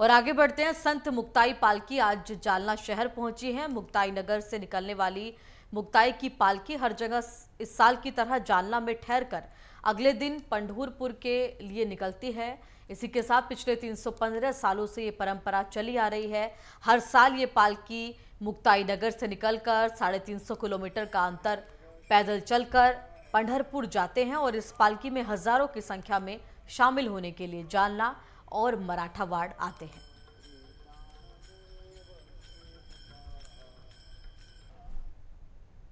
और आगे बढ़ते हैं संत मुक्ताई पालकी आज जालना शहर पहुंची है मुक्ताई नगर से निकलने वाली मुक्ताई की पालकी हर जगह इस साल की तरह जालना में ठहर कर अगले दिन पंडूरपुर के लिए निकलती है इसी के साथ पिछले 315 सालों से ये परंपरा चली आ रही है हर साल ये पालकी मुक्ताई नगर से निकलकर साढ़े तीन सौ किलोमीटर का अंतर पैदल चलकर पंडरपुर जाते हैं और इस पालकी में हजारों की संख्या में शामिल होने के लिए जालना और मराठावाड़ आते हैं